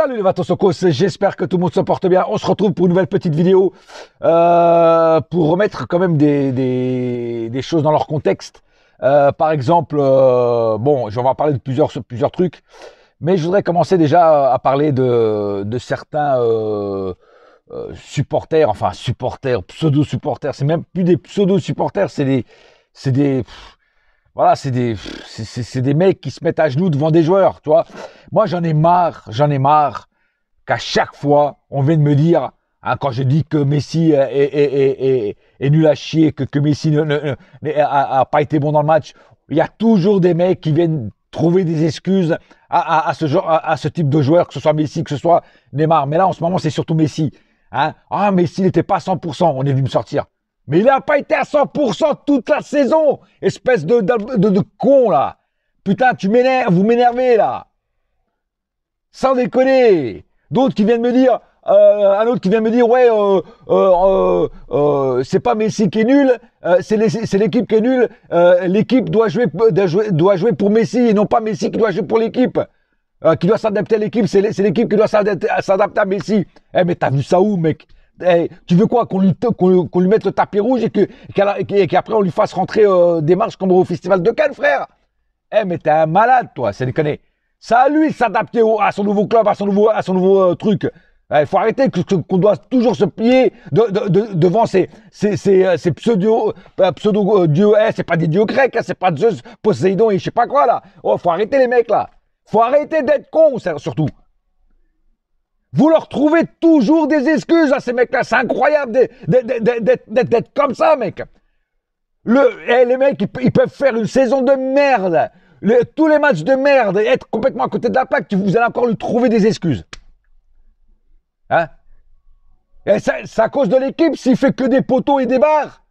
Salut les Vatosokos, j'espère que tout le monde se porte bien. On se retrouve pour une nouvelle petite vidéo euh, pour remettre quand même des, choses dans leur contexte. Euh, par exemple, euh, bon, je vais en parler de plusieurs, trucs, mais je voudrais commencer déjà à parler de, certains supporters, enfin supporters, pseudo-supporters, c'est même plus des pseudo-supporters, c'est des, c'est des, voilà, c'est des, des mecs qui se mettent à genoux devant des joueurs, tu vois. Moi, j'en ai marre, j'en ai marre qu'à chaque fois, on vienne me dire, hein, quand je dis que Messi est, nul à chier, que, Messi n'a pas été bon dans le match, il y a toujours des mecs qui viennent trouver des excuses à, ce, genre, à, ce type de joueur, que ce soit Messi, que ce soit Neymar. Mais là, en ce moment, c'est surtout Messi. Hein. Ah, Messi n'était pas à 100%, on est venu me sortir. Mais il n'a pas été à 100% toute la saison, espèce de, de, con là. Putain, tu m'énerves, vous m'énervez là. Sans déconner. D'autres qui viennent me dire, euh, un autre qui vient me dire, ouais, euh, euh, euh, euh c'est pas Messi qui est nul, c'est l'équipe qui est nulle, l'équipe doit jouer, doit jouer, pour Messi et non pas Messi qui doit jouer pour l'équipe. qui doit s'adapter à l'équipe, c'est l'équipe qui doit s'adapter à Messi. Eh, mais t'as vu ça où, mec eh, tu veux quoi Qu'on lui, lui mette le tapis rouge et qu'après on lui fasse rentrer euh, des marches comme au Festival de Cannes, frère Eh, mais t'es un malade, toi, c'est déconné. Ça a lui s'adapter à son nouveau club, à son nouveau, à son nouveau euh, truc. Il eh, faut arrêter qu'on doit toujours se plier devant ces, euh, pseudo, pseudo eh, c'est pas des dieux grecs, hein, c'est pas Zeus, Poséidon et je sais pas quoi là. Oh, faut arrêter les mecs là. Faut arrêter d'être con surtout. Vous leur trouvez toujours des excuses à ces mecs-là. C'est incroyable d'être comme ça, mec. Le, eh, les mecs, ils, peuvent faire une saison de merde. tous les matchs de merde, être complètement à côté de la plaque, vous allez encore lui trouver des excuses. Hein Et c'est à cause de l'équipe s'il fait que des poteaux et des barres.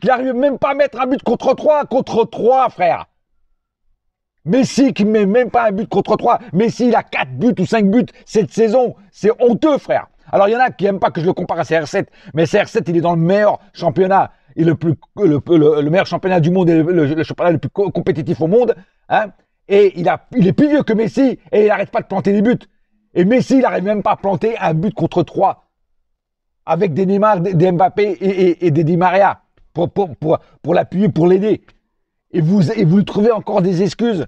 Qu'il n'arrive même pas à mettre un but contre trois, contre trois, frère. Messi qui met même pas un but contre 3. Messi, il a 4 buts ou 5 buts cette saison. C'est honteux, frère. Alors, il y en a qui n'aiment pas que je le compare à CR7, mais CR7, il est dans le meilleur championnat et le, plus, le, meilleur championnat du monde et le, championnat le plus compétitif au monde. Hein. et il, a, il est plus vieux que Messi et il n'arrête pas de planter des buts. Et Messi, il n'arrive même pas à planter un but contre 3 avec des Neymar, des Mbappé et, des Di Maria pour, l'appuyer, pour l'aider. Et vous, et vous trouvez encore des excuses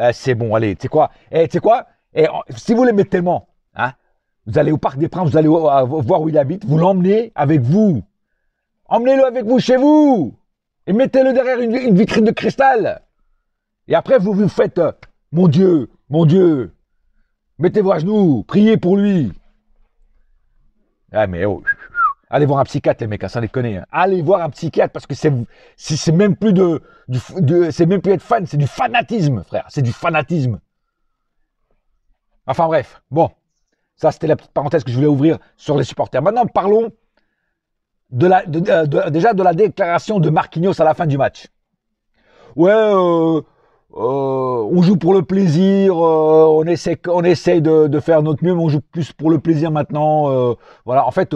eh, c'est bon, allez, tu sais quoi, eh, tu quoi, eh, si vous l'aimez tellement, hein, vous allez au Parc des Princes, vous allez voir où il habite, vous l'emmenez avec vous. Emmenez-le avec vous chez vous et mettez-le derrière une, vitrine de cristal. Et après, vous vous faites, euh, mon Dieu, mon Dieu, mettez-vous à genoux, priez pour lui. Ah mais oh, Allez voir un psychiatre, les mecs, ça les connaît. Allez voir un psychiatre parce que c'est, c'est même plus de, c'est même plus être fan, c'est du fanatisme, frère. C'est du fanatisme. Enfin bref, bon, ça c'était la petite parenthèse que je voulais ouvrir sur les supporters. Maintenant, parlons de la, euh, déjà de la déclaration de Marquinhos à la fin du match. Ouais, euh, euh, on joue pour le plaisir, on essaie, de, de, faire notre mieux, mais on joue plus pour le plaisir maintenant. voilà, en fait,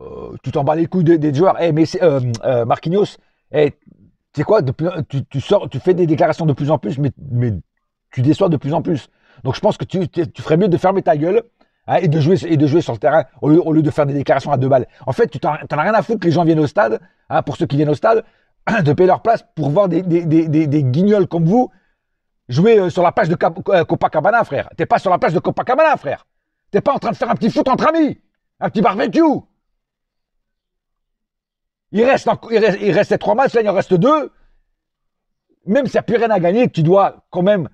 euh, tu t'en bats les couilles des, joueurs. Eh, mais c'est euh, euh, Marquinhos, eh, tu quoi, tu, sors, tu fais des déclarations de plus en plus, mais, tu déçois de plus en plus. Donc je pense que tu, ferais mieux de fermer ta gueule hein, et, de jouer, et de jouer sur le terrain au lieu, de faire des déclarations à deux balles. En fait, tu t'en as rien à foutre que les gens viennent au stade, hein, pour ceux qui viennent au stade, de payer leur place pour voir des, guignols comme vous jouer sur la plage de Copacabana, frère. T'es pas sur la plage de Copacabana, frère. T'es pas en train de faire un petit foot entre amis, un petit barbecue. Il reste, il reste, restait trois matchs, là, il en reste deux. Même s'il n'y a plus rien à gagner, tu dois quand même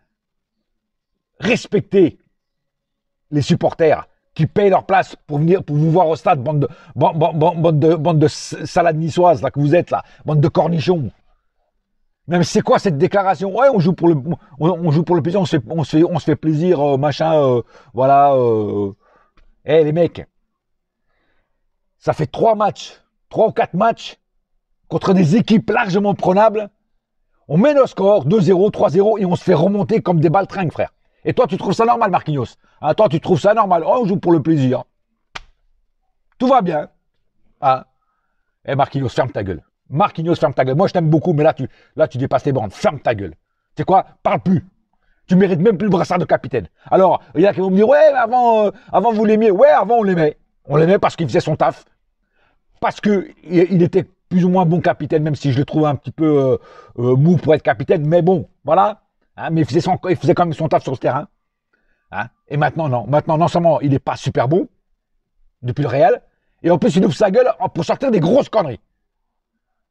respecter les supporters qui payent leur place pour venir pour vous voir au stade, bande de, bande, de, bande de salades niçoises là, que vous êtes là, bande de cornichons. Même c'est quoi cette déclaration Ouais, on joue pour le, on, joue pour le plaisir, on se fait, on se plaisir, euh, machin, euh, voilà. Euh. Eh les mecs, ça fait trois matchs trois ou quatre matchs contre des équipes largement prenables. On met nos scores 2-0, 3-0 et on se fait remonter comme des baltringues, frère. Et toi, tu trouves ça normal, Marquinhos ah, Toi, tu trouves ça normal oh, On joue pour le plaisir. Tout va bien. Hein eh, Marquinhos, ferme ta gueule. Marquinhos, ferme ta gueule. Moi, je t'aime beaucoup, mais là tu, là, tu dépasses les bandes. Ferme ta gueule. Tu sais quoi Parle plus. Tu mérites même plus le brassard de capitaine. Alors, il y en a qui vont me dire, ouais, avant, euh, avant vous l'aimiez. Ouais, avant, on l'aimait. On l'aimait parce qu'il faisait son taf parce qu'il il était plus ou moins bon capitaine, même si je le trouve un petit peu euh, euh, mou pour être capitaine, mais bon, voilà. Hein, mais il faisait, quand même son taf sur le terrain. Hein. Et maintenant, non. Maintenant, non seulement il n'est pas super bon, depuis le Real, et en plus, il ouvre sa gueule pour sortir des grosses conneries.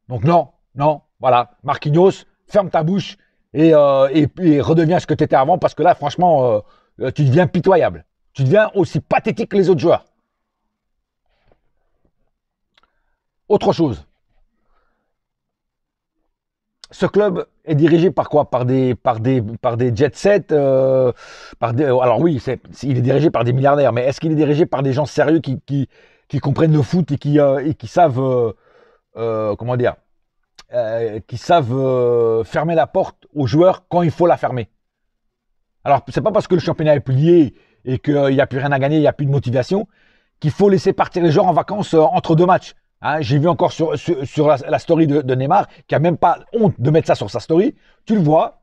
Donc non, non, voilà. Marquinhos, ferme ta bouche et, euh, et redeviens ce que tu étais avant, parce que là, franchement, tu deviens pitoyable. Tu deviens aussi pathétique que les autres joueurs. Autre chose. Ce club est dirigé par quoi Par des, par des, par des jet sets euh, euh, alors oui, il est dirigé par des milliardaires, mais est-ce qu'il est dirigé par des gens sérieux qui, comprennent le foot et qui, euh, savent, comment dire, qui savent fermer la porte aux joueurs quand il faut la fermer Alors ce n'est pas parce que le championnat est plié et qu'il n'y a plus rien à gagner, il n'y a plus de motivation, qu'il faut laisser partir les joueurs en vacances entre deux matchs. Hein, j'ai vu encore sur, sur, la, story de, Neymar, qui n'a même pas honte de mettre ça sur sa story. Tu le vois,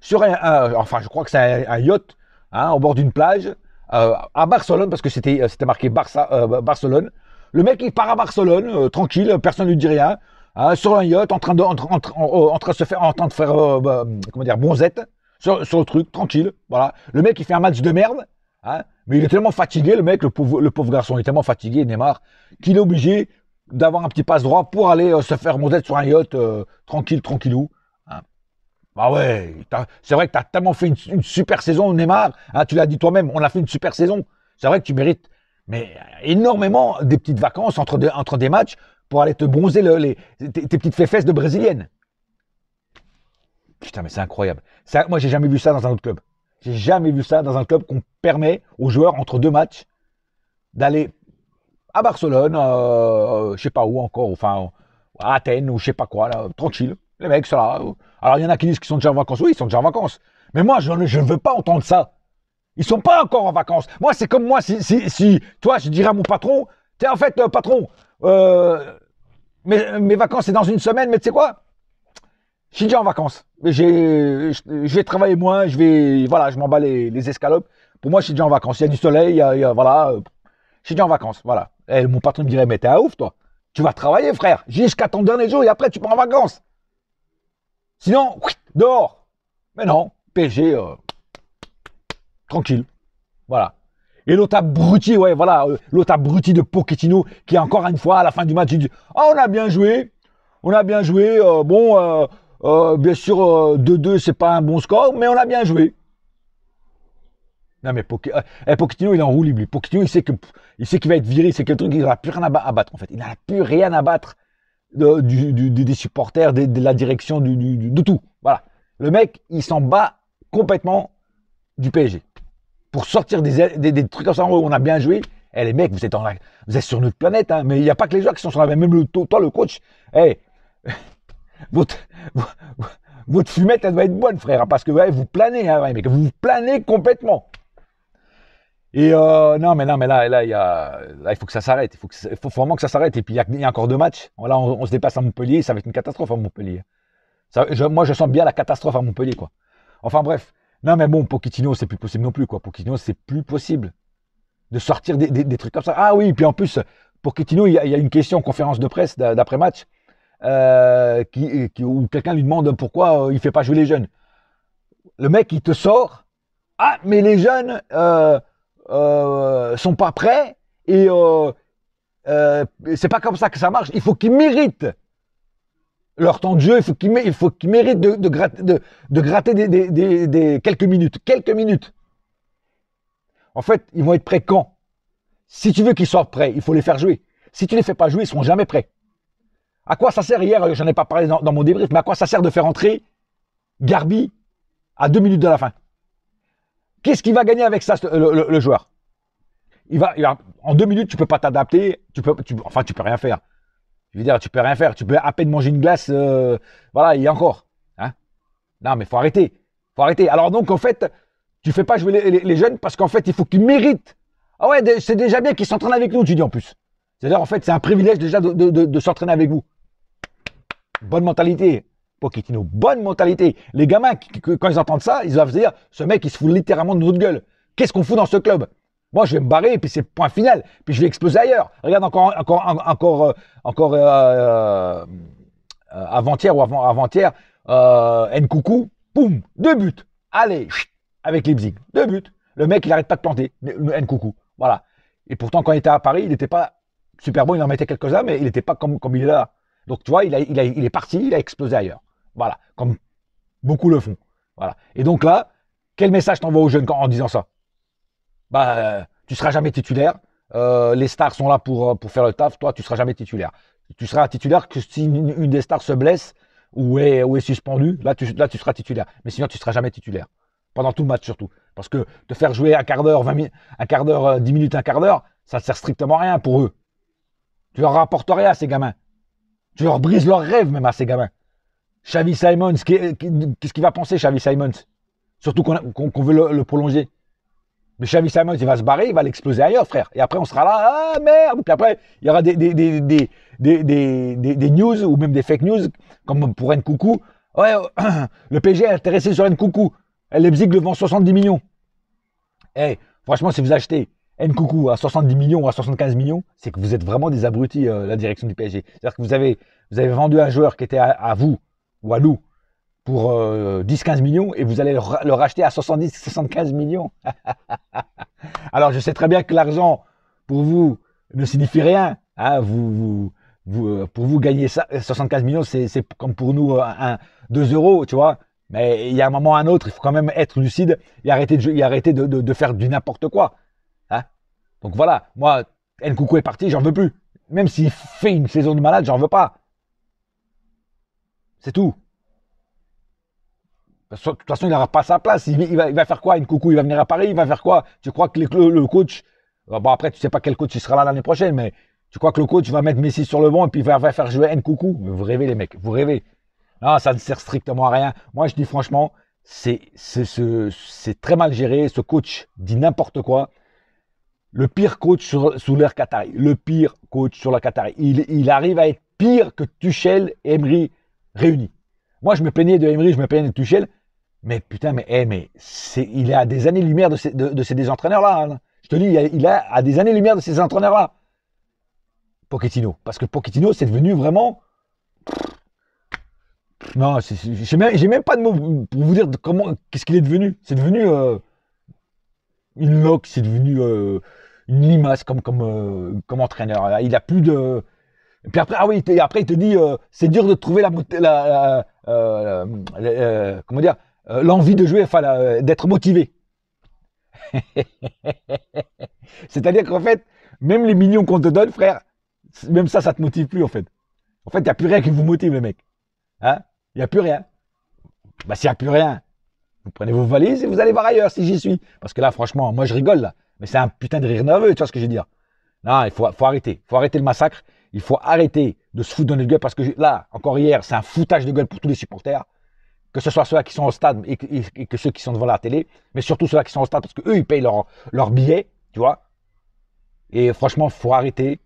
sur un, enfin, je crois que c'est un, yacht, hein, au bord d'une plage, euh, à Barcelone, parce que c'était euh, marqué Barça, euh, Barcelone. Le mec, il part à Barcelone, tranquille, personne ne lui dit rien, hein, sur un yacht, en train de, en, en, train de se faire, en faire, bah, comment dire, sur, le truc, tranquille, voilà. Le mec, il fait un match de merde, mais il est tellement fatigué, le mec, le pauvre, le pauvre garçon, il est tellement fatigué, Neymar, qu'il est obligé d'avoir un petit passe droit pour aller euh, se faire monter sur un yacht euh, tranquille, tranquillou. Ah Bah ouais, c'est vrai que tu as tellement fait une, super saison, Neymar. Hein, tu l'as dit toi-même, on a fait une super saison. C'est vrai que tu mérites mais euh, énormément des petites vacances entre, entre des matchs pour aller te bronzer les, tes, petites fesses de brésilienne. Putain, mais c'est incroyable. moi, j'ai jamais vu ça dans un autre club. J'ai jamais vu ça dans un club qu'on permet aux joueurs entre deux matchs d'aller à Barcelone, euh, euh, je sais pas où encore, enfin à Athènes ou je sais pas quoi, tranquille. Les mecs ça là. Alors il y en a qui disent qu'ils sont déjà en vacances. Oui, ils sont déjà en vacances. Mais moi, je ne veux pas entendre ça. Ils sont pas encore en vacances. Moi, c'est comme moi, si, si, si, toi, je dirais à mon patron, t'es en fait, euh, patron, mes, vacances, c'est dans une semaine, mais tu sais quoi Je suis déjà en vacances. Je, je vais travailler moins, je vais, voilà, je m'en bats les, escalopes. Pour moi, je suis déjà en vacances. Il y a du soleil, voilà, je suis déjà en vacances, voilà. Eh, mon patron me dirait, mais t'es un ouf, toi. Tu vas travailler, frère, jusqu'à ton dernier jour et après, tu prends en vacances. Sinon, dehors. Mais non, PSG, euh, tranquille. Voilà. Et l'autre abruti, ouais, voilà, euh, l'autre abruti de Pochettino qui, encore une fois, à la fin du match, il dit Ah, on a bien joué, on a bien joué, euh, bon, bien sûr, 2-2, c'est pas un bon score, mais on a bien joué. Non, mais Pochettino, euh, eh, il est en lui. Pochettino, il sait que il sait qu'il va être viré. C'est quel truc, il n'a plus rien à, battre, en fait. Il n'a plus rien à battre des supporters, de, la direction, de tout. Voilà. Le mec, il s'en bat complètement du PSG. Pour sortir des, des, trucs comme ça, on a bien joué. Eh, les mecs, vous êtes, en vous êtes sur notre planète, hein. mais il n'y a pas que les joueurs qui sont sur la même. Même toi, le coach, eh, votre, votre fumette, elle doit être bonne, frère, hein, parce que vous planez, hein, vous planez complètement. Et euh, non, mais non, mais là, là, il y il faut que ça s'arrête. Il faut, vraiment que ça s'arrête. Et puis, il y, a, encore deux matchs. Là, on, se dépasse à Montpellier. Ça va être une catastrophe à Montpellier. moi, je sens bien la catastrophe à Montpellier, quoi. Enfin, bref. Non, mais bon, pour ce c'est plus possible non plus, quoi. ce c'est plus possible de sortir des, trucs comme ça. Ah oui, puis en plus, pour il il y a une question en conférence de presse d'après-match euh, où quelqu'un lui demande pourquoi euh, il ne fait pas jouer les jeunes. Le mec, il te sort. Ah, mais les jeunes. Euh, sont pas prêts euh, euh, et c'est pas comme ça que ça marche. Il faut qu'ils méritent leur temps de jeu. Il faut qu'ils méritent de, gratter, de, gratter des, quelques minutes, quelques minutes. En fait, ils vont être prêts quand Si tu veux qu'ils soient prêts, il faut les faire jouer. Si tu les fais pas jouer, ils seront jamais prêts. À quoi ça sert hier J'en ai pas parlé dans, mon débrief, mais à quoi ça sert de faire entrer Garbi à deux minutes de la fin Qu'est-ce qu'il va gagner avec ça, le, joueur il va, En deux minutes, tu peux pas t'adapter, tu peux, tu, enfin, tu peux rien faire. Je veux dire, tu peux rien faire, tu peux à peine manger une glace, euh, voilà, il y a encore. Hein. non, mais faut arrêter, faut arrêter. Alors donc, en fait, tu fais pas jouer les, jeunes parce qu'en fait, il faut qu'ils méritent. Ah ouais, c'est déjà bien qu'ils s'entraînent avec nous, tu dis en plus. C'est-à-dire, en fait, c'est un privilège déjà de s'entraîner avec vous. Bonne mentalité, une Bonne mentalité. Les gamins, quand ils entendent ça, ils doivent se dire ce mec, il se fout littéralement de notre gueule. Qu'est-ce qu'on fout dans ce club moi, je vais me barrer, et puis c'est point final. Puis je vais exploser ailleurs. Regarde encore, encore, encore, euh, encore euh, euh, avant-hier ou avant, avant-hier, euh, Nkoukou, poum, deux buts. Allez, avec Leipzig, deux buts. Le mec, il n'arrête pas de planter, Nkoukou. Voilà. Et pourtant, quand il était à Paris, il n'était pas super bon. Il en mettait quelques-uns, mais il n'était pas comme, comme il est là. Donc, tu vois, il, il est parti, il a explosé ailleurs. Voilà, comme beaucoup le font. Voilà. Et donc là, quel message t'envoies aux jeunes en disant ça Bah, euh, tu seras jamais titulaire. Euh, les stars sont là pour, euh, pour faire le taf. Toi, tu seras jamais titulaire. Tu seras titulaire que si une, des stars se blesse ou est, est suspendue, là tu, là, tu seras titulaire. Mais sinon, tu seras jamais titulaire. Pendant tout le match, surtout. Parce que te faire jouer un quart d'heure, 20 un quart d'heure, 10 minutes, un quart d'heure, ça ne sert strictement à rien pour eux. Tu leur rapportes rien à ces gamins. Tu leur brises leurs rêves même à ces gamins. Xavi Simons, qu'est-ce qu'il va penser Xavi Simons Surtout qu'on veut le, prolonger. Mais Xavi Simons, il va se barrer, il va l'exploser ailleurs, frère. Et après, on sera là, ah merde Puis après, il y aura des, news ou même des fake news, comme pour Nkoukou. Ouais, le PSG est intéressé sur Nkoukou. Leipzig le vend 70 millions. Eh, franchement, si vous achetez Nkoukou à 70 millions ou à 75 millions, c'est que vous êtes vraiment des abrutis, euh, la direction du PSG. C'est-à-dire que vous avez, vendu un joueur qui était à vous, Walou pour 10-15 euh, millions et vous allez le, racheter à 70-75 millions. Alors je sais très bien que l'argent pour vous ne signifie rien. Hein. vous, vous, euh, pour vous gagner ça, 75 euh, millions, c'est comme pour nous 2 euros, tu vois. Mais il y a un moment ou un autre, il faut quand même être lucide et arrêter de, arrêter de, faire du n'importe quoi. Hein. Donc voilà, moi, Nkoukou est parti, j'en veux plus. Même s'il fait une saison de malade, j'en veux pas. C'est tout. De toute façon, il n'aura pas sa place. Il, va, il, va, faire quoi Une coucou, il va venir à Paris, il va faire quoi Tu crois que le, coach. Euh, bon, après, tu sais pas quel coach il sera là l'année prochaine, mais tu crois que le coach va mettre Messi sur le banc et puis il va, va faire jouer Nkoukou Vous rêvez, les mecs, vous rêvez. Non, ça ne sert strictement à rien. Moi, je dis franchement, c'est très mal géré. Ce coach dit n'importe quoi. Le pire coach sur, sous l'ère Qatari. Le pire coach sur la Qatari. Il, il arrive à être pire que Tuchel, Emery réunis. Moi, je me plaignais de Emery, je me plaignais de Tuchel, mais putain, mais, eh, mais c'est, il est à des années-lumière de ces, de, ces entraîneurs-là. Hein. Je te dis, il, a, a des années-lumière de ces entraîneurs-là. Pochettino. Parce que Pochettino, c'est devenu vraiment. Non, j'ai même, pas de mots pour vous dire comment, qu'est-ce qu'il est devenu. C'est devenu euh, une loque, c'est devenu euh, une limace comme, comme, euh, comme entraîneur. Il a plus de. Et puis après, ah oui, après il te dit, euh, c'est dur de trouver la, euh, euh, comment dire, l'envie de jouer, d'être motivé. C'est-à-dire qu'en fait, même les millions qu'on te donne, frère, même ça, ça te motive plus en fait. En fait, il n'y a plus rien qui vous motive, les mecs. Il hein n'y a plus rien. Bah, s'il n'y a plus rien, vous prenez vos valises et vous allez voir ailleurs si j'y suis. Parce que là, franchement, moi je rigole là. Mais c'est un putain de rire nerveux, tu vois ce que je veux dire. Non, il faut, arrêter. Il faut arrêter le massacre. Il faut arrêter de se foutre dans notre gueule parce que là, encore hier, c'est un foutage de gueule pour tous les supporters. Que ce soit ceux-là qui sont au stade et que, ceux qui sont devant la télé, mais surtout ceux-là qui sont au stade parce qu'eux, ils payent leur, leur billet, tu vois. Et franchement, il faut arrêter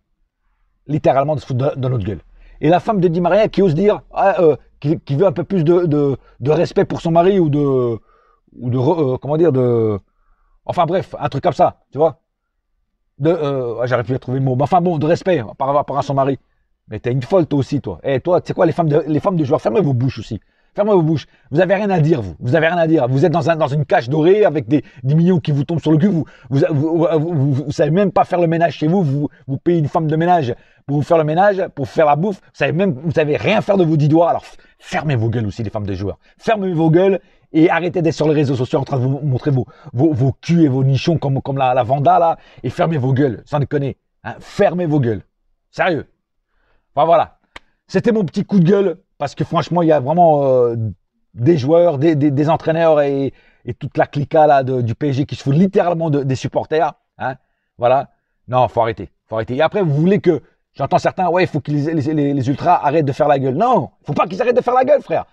littéralement de se foutre dans notre gueule. Et la femme de Di Maria qui ose dire, ah, euh, qui, veut un peu plus de, respect pour son mari ou de, ou de euh, comment dire, de, enfin bref, un truc comme ça, tu vois de, j'arrive plus à trouver le mot, mais enfin bon, de respect hein, par rapport à son mari. Mais t'es une folle toi aussi, toi. Et eh, toi, c'est quoi, les femmes, de, les femmes de joueurs, fermez vos bouches aussi. Fermez vos bouches. Vous avez rien à dire, vous. Vous avez rien à dire. Vous êtes dans, dans une cage dorée avec des, des millions qui vous tombent sur le cul. Vous vous, savez même pas faire le ménage chez vous. Vous, vous payez une femme de ménage pour vous faire le ménage, pour faire la bouffe. Vous savez même, vous savez rien faire de vos dix doigts. Alors fermez vos gueules aussi, les femmes de joueurs. Fermez vos gueules et arrêtez d'être sur les réseaux sociaux en train de vous montrer vos, vos, vos culs et vos nichons comme, comme la, la Vanda là. Et fermez vos gueules, sans déconner. Hein, fermez vos gueules. Sérieux. Enfin voilà. C'était mon petit coup de gueule. Parce que franchement, il y a vraiment euh, des joueurs, des, des, entraîneurs et, et, toute la clica là, du PSG qui se fout littéralement des supporters. Hein, voilà. Non, faut arrêter. Faut arrêter. Et après, vous voulez que J'entends certains, ouais, il faut que les, les, les, ultras arrêtent de faire la gueule. Non, il faut pas qu'ils arrêtent de faire la gueule, frère.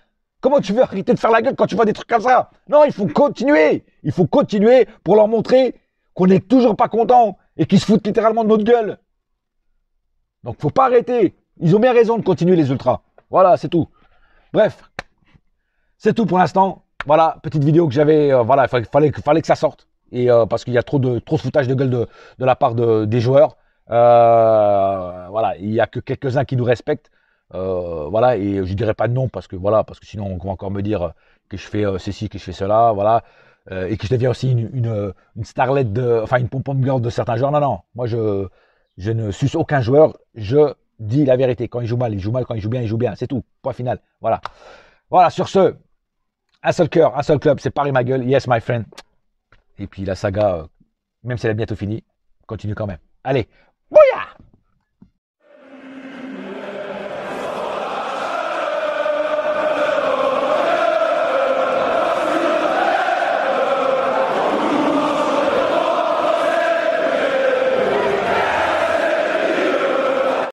Comment tu veux arrêter de faire la gueule quand tu vois des trucs comme ça Non, il faut continuer. Il faut continuer pour leur montrer qu'on n'est toujours pas content et qu'ils se foutent littéralement de notre gueule. Donc faut pas arrêter. Ils ont bien raison de continuer les ultras. Voilà, c'est tout. Bref, c'est tout pour l'instant. Voilà, petite vidéo que j'avais. Euh, voilà, il fallait, que ça sorte. Et euh, parce qu'il y a trop de trop de foutage de gueule de, la part des joueurs. Euh, voilà, il n'y a que quelques-uns qui nous respectent. Euh, voilà, et je dirais pas de nom parce que voilà, parce que sinon on va encore me dire euh, que je fais euh, ceci, que je fais cela, voilà, et que je deviens aussi une, starlette de, enfin une pompom girl de certains joueurs. Non, non, moi je, je ne suce aucun joueur, je dis la vérité. Quand il joue mal, il joue mal, quand il joue bien, il joue bien, c'est tout, point final. Voilà, voilà, sur ce, un seul cœur, un seul club, c'est Paris ma gueule, yes my friend. Et puis la saga, même si elle est bientôt finie, continue quand même. Allez, bouillard!